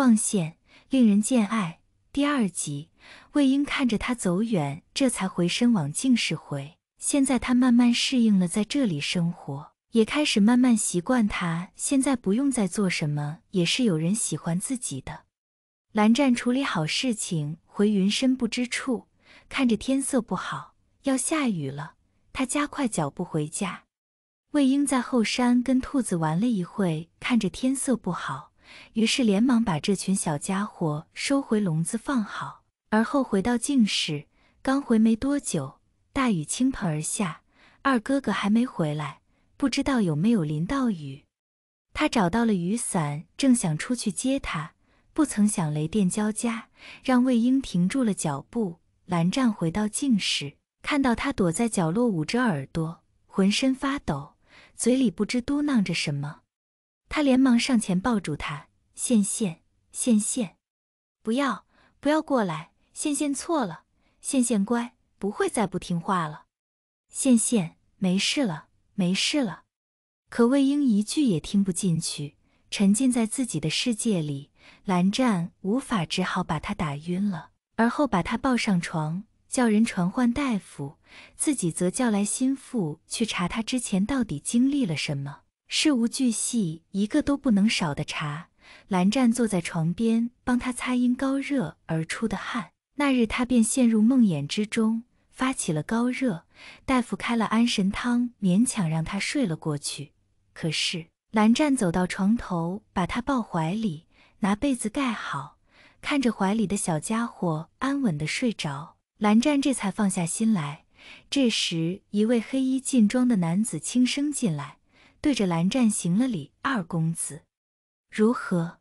望羡，令人见爱。第二集，魏婴看着他走远，这才回身往净室回。现在他慢慢适应了在这里生活，也开始慢慢习惯。他现在不用再做什么，也是有人喜欢自己的。蓝湛处理好事情，回云深不知处，看着天色不好，要下雨了，他加快脚步回家。魏婴在后山跟兔子玩了一会，看着天色不好。于是连忙把这群小家伙收回笼子放好，而后回到静室。刚回没多久，大雨倾盆而下。二哥哥还没回来，不知道有没有淋到雨。他找到了雨伞，正想出去接他，不曾想雷电交加，让魏婴停住了脚步。蓝湛回到静室，看到他躲在角落，捂着耳朵，浑身发抖，嘴里不知嘟囔着什么。他连忙上前抱住他，羡羡羡羡，不要不要过来，羡羡错了，羡羡乖，不会再不听话了，羡羡没事了，没事了。可魏婴一句也听不进去，沉浸在自己的世界里。蓝湛无法，只好把他打晕了，而后把他抱上床，叫人传唤大夫，自己则叫来心腹去查他之前到底经历了什么。事无巨细，一个都不能少的茶。蓝湛坐在床边，帮他擦因高热而出的汗。那日他便陷入梦魇之中，发起了高热，大夫开了安神汤，勉强让他睡了过去。可是蓝湛走到床头，把他抱怀里，拿被子盖好，看着怀里的小家伙安稳的睡着，蓝湛这才放下心来。这时，一位黑衣劲装的男子轻声进来。对着蓝湛行了礼，二公子，如何？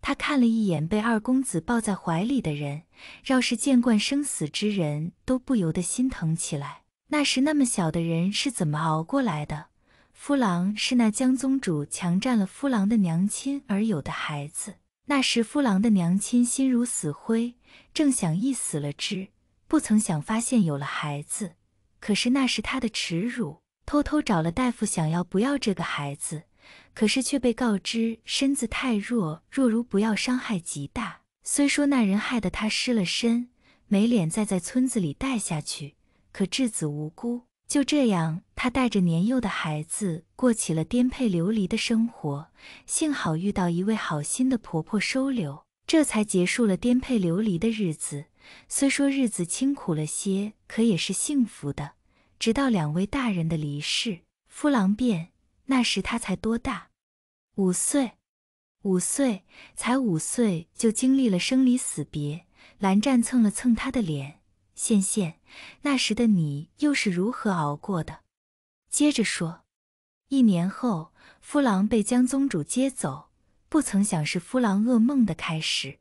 他看了一眼被二公子抱在怀里的人，要是见惯生死之人都不由得心疼起来。那时那么小的人是怎么熬过来的？夫郎是那江宗主强占了夫郎的娘亲而有的孩子。那时夫郎的娘亲心如死灰，正想一死了之，不曾想发现有了孩子。可是那是他的耻辱。偷偷找了大夫，想要不要这个孩子，可是却被告知身子太弱，若如不要，伤害极大。虽说那人害得她失了身，没脸再在村子里待下去，可稚子无辜。就这样，她带着年幼的孩子过起了颠沛流离的生活。幸好遇到一位好心的婆婆收留，这才结束了颠沛流离的日子。虽说日子清苦了些，可也是幸福的。直到两位大人的离世，夫郎变。那时他才多大？五岁，五岁，才五岁就经历了生离死别。蓝湛蹭了蹭他的脸，羡羡，那时的你又是如何熬过的？接着说，一年后，夫郎被江宗主接走，不曾想是夫郎噩梦的开始。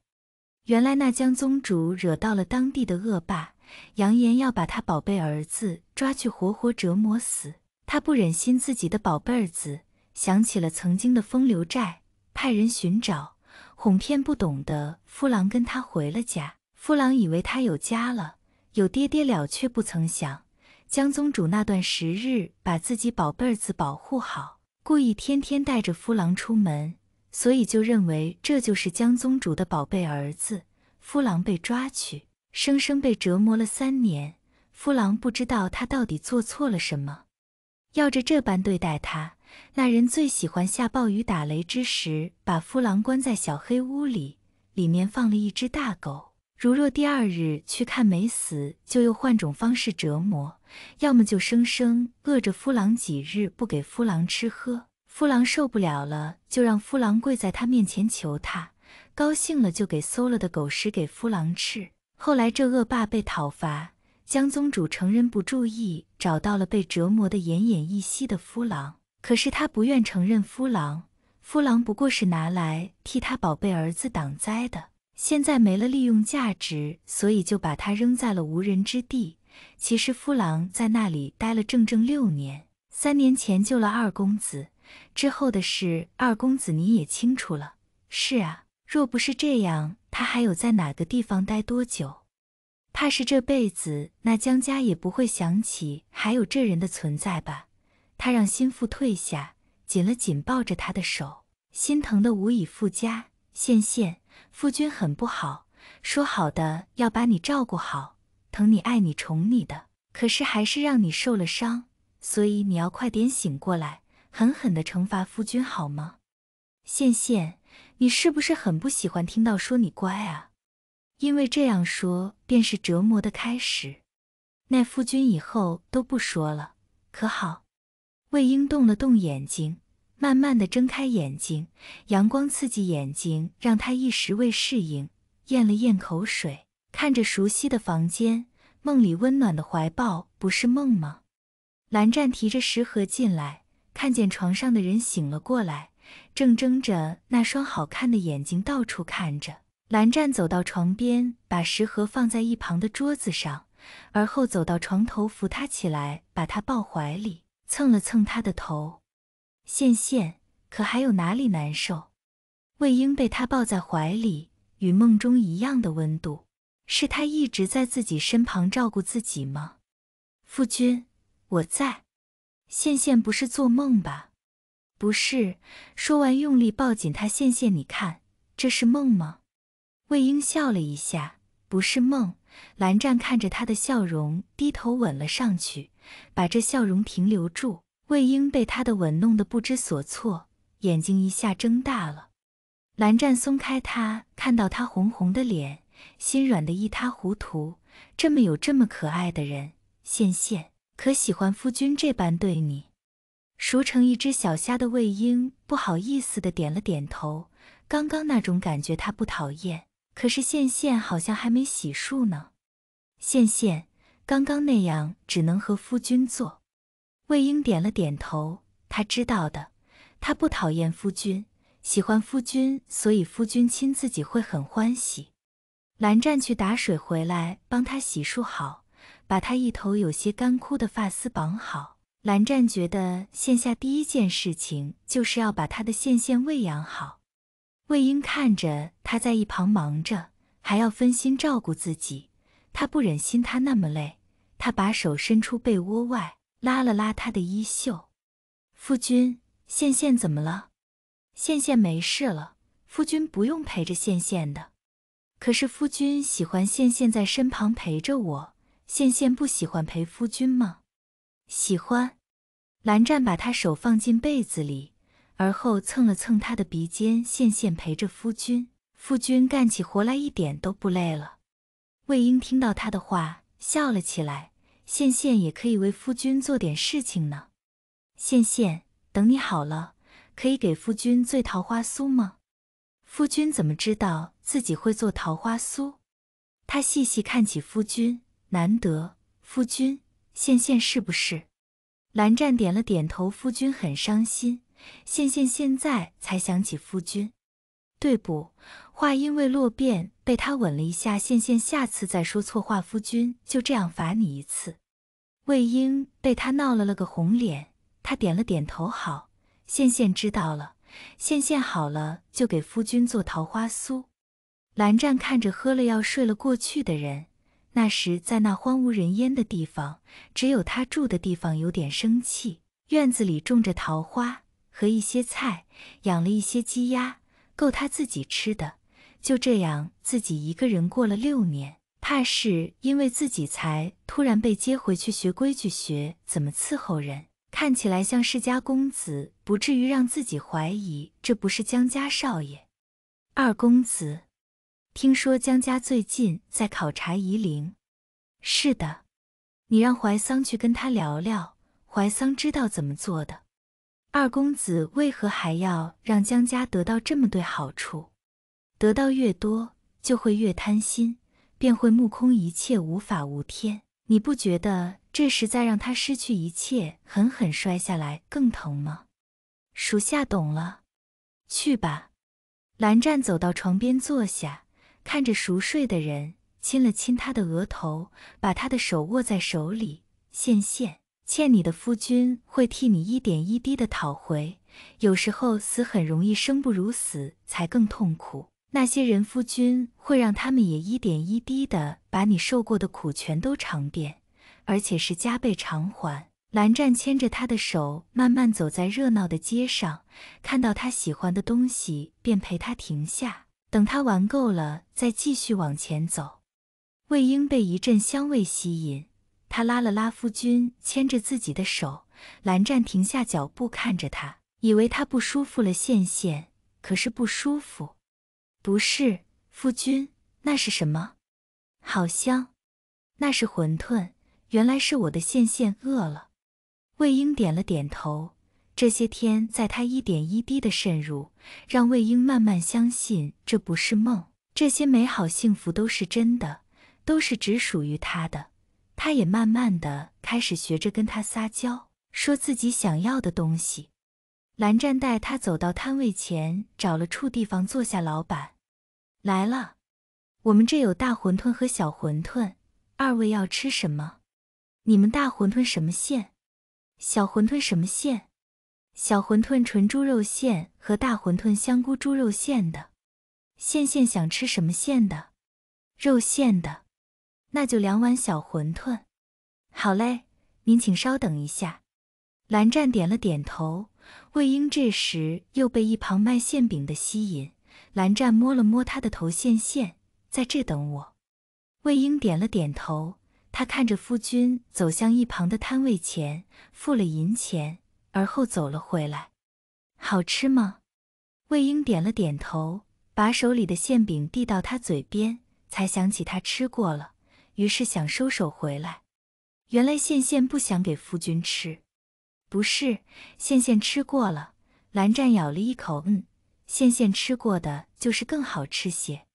原来那江宗主惹到了当地的恶霸。扬言要把他宝贝儿子抓去活活折磨死，他不忍心自己的宝贝儿子，想起了曾经的风流债，派人寻找，哄骗不懂的夫郎跟他回了家。夫郎以为他有家了，有爹爹了，却不曾想江宗主那段时日把自己宝贝儿子保护好，故意天天带着夫郎出门，所以就认为这就是江宗主的宝贝儿子。夫郎被抓去。生生被折磨了三年，夫郎不知道他到底做错了什么，要着这般对待他。那人最喜欢下暴雨打雷之时，把夫郎关在小黑屋里，里面放了一只大狗。如若第二日去看没死，就又换种方式折磨；要么就生生饿着夫郎几日，不给夫郎吃喝。夫郎受不了了，就让夫郎跪在他面前求他，高兴了就给馊了的狗食给夫郎吃。后来，这恶霸被讨伐，江宗主承人不注意找到了被折磨得奄奄一息的夫郎。可是他不愿承认夫郎，夫郎不过是拿来替他宝贝儿子挡灾的，现在没了利用价值，所以就把他扔在了无人之地。其实夫郎在那里待了整整六年，三年前救了二公子，之后的事二公子你也清楚了。是啊，若不是这样。他还有在哪个地方待多久？怕是这辈子那江家也不会想起还有这人的存在吧？他让心腹退下，紧了紧抱着他的手，心疼的无以复加。羡羡，夫君很不好，说好的要把你照顾好，疼你、爱你、宠你的，可是还是让你受了伤。所以你要快点醒过来，狠狠地惩罚夫君好吗？羡羡。你是不是很不喜欢听到说你乖啊？因为这样说便是折磨的开始。那夫君以后都不说了，可好？魏婴动了动眼睛，慢慢的睁开眼睛，阳光刺激眼睛，让他一时未适应，咽了咽口水，看着熟悉的房间，梦里温暖的怀抱不是梦吗？蓝湛提着食盒进来，看见床上的人醒了过来。正睁着那双好看的眼睛到处看着，蓝湛走到床边，把食盒放在一旁的桌子上，而后走到床头扶他起来，把他抱怀里，蹭了蹭他的头。羡羡，可还有哪里难受？魏婴被他抱在怀里，与梦中一样的温度，是他一直在自己身旁照顾自己吗？夫君，我在。羡羡不是做梦吧？不是，说完，用力抱紧他。羡羡，你看，这是梦吗？魏婴笑了一下，不是梦。蓝湛看着他的笑容，低头吻了上去，把这笑容停留住。魏婴被他的吻弄得不知所措，眼睛一下睁大了。蓝湛松开他，看到他红红的脸，心软的一塌糊涂。这么有这么可爱的人，羡羡可喜欢夫君这般对你。熟成一只小虾的魏婴不好意思的点了点头，刚刚那种感觉他不讨厌，可是羡羡好像还没洗漱呢。羡羡，刚刚那样只能和夫君做。魏婴点了点头，他知道的，他不讨厌夫君，喜欢夫君，所以夫君亲自己会很欢喜。蓝湛去打水回来，帮他洗漱好，把他一头有些干枯的发丝绑好。蓝湛觉得，线下第一件事情就是要把他的线线喂养好。魏婴看着他在一旁忙着，还要分心照顾自己，他不忍心他那么累，他把手伸出被窝外，拉了拉他的衣袖：“夫君，线线怎么了？线线没事了，夫君不用陪着线线的。可是夫君喜欢线线在身旁陪着我，线线不喜欢陪夫君吗？”喜欢，蓝湛把他手放进被子里，而后蹭了蹭他的鼻尖。羡羡陪着夫君，夫君干起活来一点都不累了。魏婴听到他的话笑了起来。羡羡也可以为夫君做点事情呢。羡羡，等你好了，可以给夫君做桃花酥吗？夫君怎么知道自己会做桃花酥？他细细看起夫君，难得夫君。羡羡是不是？蓝湛点了点头。夫君很伤心，羡羡现在才想起夫君，对不？话音未落，便被他吻了一下。羡羡下次再说错话，夫君就这样罚你一次。魏婴被他闹了了个红脸，他点了点头，好。羡羡知道了，羡羡好了就给夫君做桃花酥。蓝湛看着喝了药睡了过去的人。那时在那荒无人烟的地方，只有他住的地方有点生气。院子里种着桃花和一些菜，养了一些鸡鸭，够他自己吃的。就这样，自己一个人过了六年，怕是因为自己才突然被接回去学规矩，学怎么伺候人。看起来像世家公子，不至于让自己怀疑这不是江家少爷，二公子。听说江家最近在考察夷陵。是的，你让怀桑去跟他聊聊，怀桑知道怎么做的。二公子为何还要让江家得到这么对好处？得到越多，就会越贪心，便会目空一切，无法无天。你不觉得这实在让他失去一切，狠狠摔下来更疼吗？属下懂了，去吧。蓝湛走到床边坐下。看着熟睡的人，亲了亲他的额头，把他的手握在手里。羡羡，欠你的夫君会替你一点一滴的讨回。有时候死很容易，生不如死才更痛苦。那些人，夫君会让他们也一点一滴的把你受过的苦全都尝遍，而且是加倍偿还。蓝湛牵着他的手，慢慢走在热闹的街上，看到他喜欢的东西，便陪他停下。等他玩够了，再继续往前走。魏婴被一阵香味吸引，他拉了拉夫君牵着自己的手。蓝湛停下脚步看着他，以为他不舒服了。羡羡，可是不舒服？不是，夫君，那是什么？好香，那是馄饨。原来是我的羡羡饿了。魏婴点了点头。这些天，在他一点一滴的渗入，让魏婴慢慢相信这不是梦，这些美好幸福都是真的，都是只属于他的。他也慢慢的开始学着跟他撒娇，说自己想要的东西。蓝湛带他走到摊位前，找了处地方坐下。老板，来了，我们这有大馄饨和小馄饨，二位要吃什么？你们大馄饨什么馅？小馄饨什么馅？小馄饨纯猪肉馅和大馄饨香菇猪肉馅的，羡羡想吃什么馅的？肉馅的，那就两碗小馄饨。好嘞，您请稍等一下。蓝湛点了点头。魏婴这时又被一旁卖馅饼的吸引，蓝湛摸了摸他的头，羡羡，在这等我。魏婴点了点头，他看着夫君走向一旁的摊位前，付了银钱。而后走了回来，好吃吗？魏婴点了点头，把手里的馅饼递到他嘴边，才想起他吃过了，于是想收手回来。原来羡羡不想给夫君吃，不是，羡羡吃过了。蓝湛咬了一口，嗯，羡羡吃过的就是更好吃些。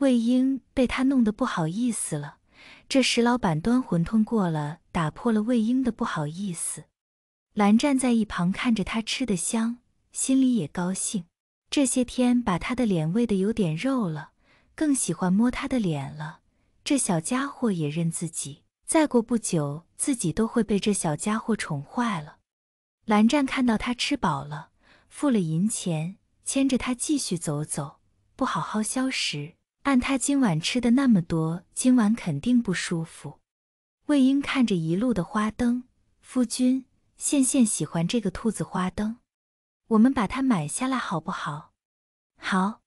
魏婴被他弄得不好意思了，这石老板端馄饨过了，打破了魏婴的不好意思。蓝湛在一旁看着他吃的香，心里也高兴。这些天把他的脸喂的有点肉了，更喜欢摸他的脸了。这小家伙也认自己，再过不久自己都会被这小家伙宠坏了。蓝湛看到他吃饱了，付了银钱，牵着他继续走走。不好好消食，按他今晚吃的那么多，今晚肯定不舒服。魏婴看着一路的花灯，夫君。羡羡喜欢这个兔子花灯，我们把它买下来好不好？好。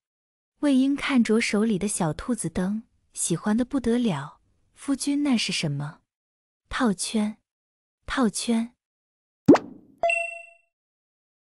魏婴看着手里的小兔子灯，喜欢的不得了。夫君，那是什么？套圈，套圈。